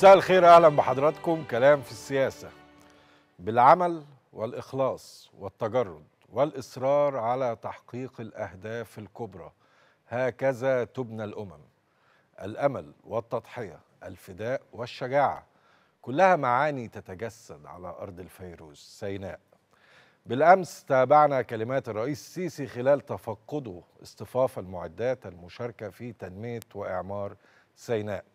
مساء الخير اهلا بحضراتكم كلام في السياسه بالعمل والاخلاص والتجرد والاصرار على تحقيق الاهداف الكبرى هكذا تبنى الامم الامل والتضحيه الفداء والشجاعه كلها معاني تتجسد على ارض الفيروز سيناء بالامس تابعنا كلمات الرئيس السيسي خلال تفقده اصطفاف المعدات المشاركه في تنميه واعمار سيناء